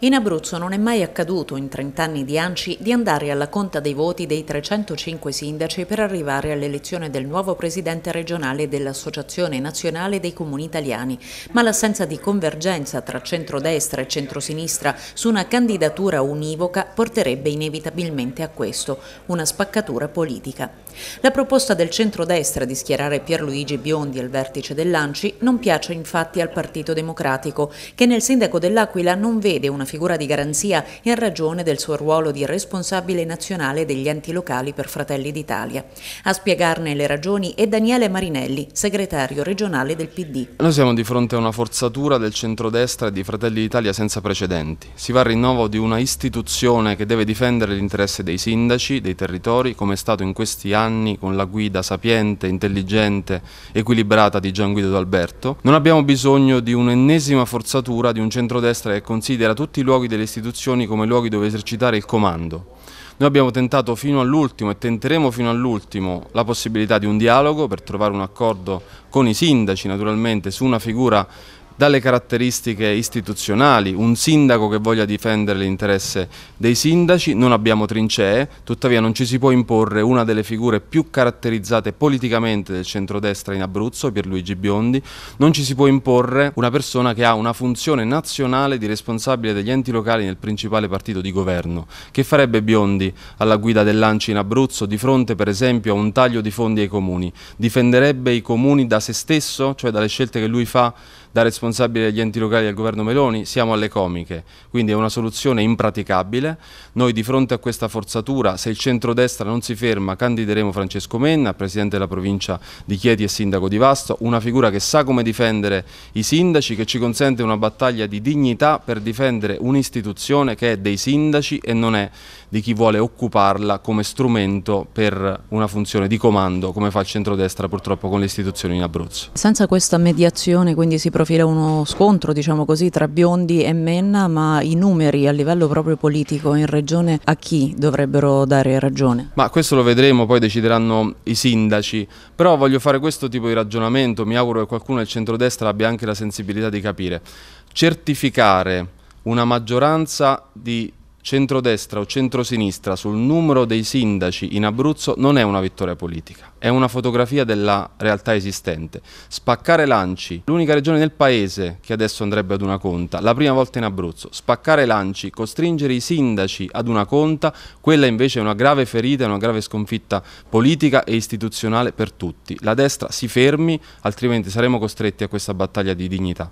In Abruzzo non è mai accaduto in 30 anni di ANCI di andare alla conta dei voti dei 305 sindaci per arrivare all'elezione del nuovo presidente regionale dell'Associazione Nazionale dei Comuni Italiani, ma l'assenza di convergenza tra centrodestra e centrosinistra su una candidatura univoca porterebbe inevitabilmente a questo, una spaccatura politica. La proposta del centrodestra di schierare Pierluigi Biondi al vertice dell'ANCI non piace infatti al Partito Democratico, che nel sindaco dell'Aquila non vede una figura di garanzia in ragione del suo ruolo di responsabile nazionale degli enti locali per Fratelli d'Italia. A spiegarne le ragioni è Daniele Marinelli, segretario regionale del PD. Noi siamo di fronte a una forzatura del centrodestra e di Fratelli d'Italia senza precedenti. Si va al rinnovo di una istituzione che deve difendere l'interesse dei sindaci, dei territori, come è stato in questi anni con la guida sapiente, intelligente, equilibrata di Gian Guido D'Alberto. Non abbiamo bisogno di un'ennesima forzatura di un centrodestra che considera tutti tutti i luoghi delle istituzioni come luoghi dove esercitare il comando. Noi abbiamo tentato fino all'ultimo e tenteremo fino all'ultimo la possibilità di un dialogo per trovare un accordo con i sindaci naturalmente su una figura dalle caratteristiche istituzionali, un sindaco che voglia difendere l'interesse dei sindaci, non abbiamo trincee, tuttavia non ci si può imporre una delle figure più caratterizzate politicamente del centrodestra in Abruzzo, Pierluigi Biondi, non ci si può imporre una persona che ha una funzione nazionale di responsabile degli enti locali nel principale partito di governo. Che farebbe Biondi alla guida dell'Anci in Abruzzo di fronte per esempio a un taglio di fondi ai comuni? Difenderebbe i comuni da se stesso, cioè dalle scelte che lui fa da responsabile? responsabili degli enti locali del governo Meloni, siamo alle comiche, quindi è una soluzione impraticabile. Noi di fronte a questa forzatura, se il centrodestra non si ferma, candideremo Francesco Menna, presidente della provincia di Chieti e sindaco di Vasto, una figura che sa come difendere i sindaci, che ci consente una battaglia di dignità per difendere un'istituzione che è dei sindaci e non è di chi vuole occuparla come strumento per una funzione di comando come fa il centrodestra purtroppo con le istituzioni in Abruzzo. Senza questa mediazione quindi si profila un uno scontro diciamo così, tra Biondi e Menna, ma i numeri a livello proprio politico in regione a chi dovrebbero dare ragione? Ma questo lo vedremo, poi decideranno i sindaci, però voglio fare questo tipo di ragionamento, mi auguro che qualcuno del centrodestra abbia anche la sensibilità di capire. Certificare una maggioranza di centrodestra o centrosinistra sul numero dei sindaci in Abruzzo non è una vittoria politica, è una fotografia della realtà esistente. Spaccare Lanci, l'unica regione del paese che adesso andrebbe ad una conta, la prima volta in Abruzzo, spaccare Lanci, costringere i sindaci ad una conta, quella invece è una grave ferita, una grave sconfitta politica e istituzionale per tutti. La destra si fermi, altrimenti saremo costretti a questa battaglia di dignità.